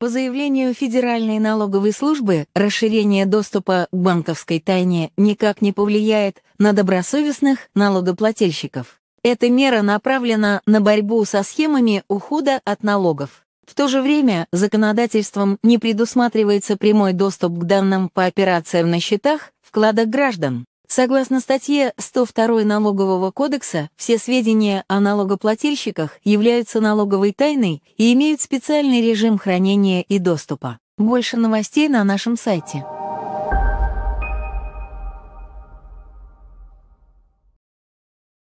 По заявлению Федеральной налоговой службы, расширение доступа к банковской тайне никак не повлияет на добросовестных налогоплательщиков. Эта мера направлена на борьбу со схемами ухода от налогов. В то же время законодательством не предусматривается прямой доступ к данным по операциям на счетах, вкладах граждан. Согласно статье 102 Налогового кодекса, все сведения о налогоплательщиках являются налоговой тайной и имеют специальный режим хранения и доступа. Больше новостей на нашем сайте.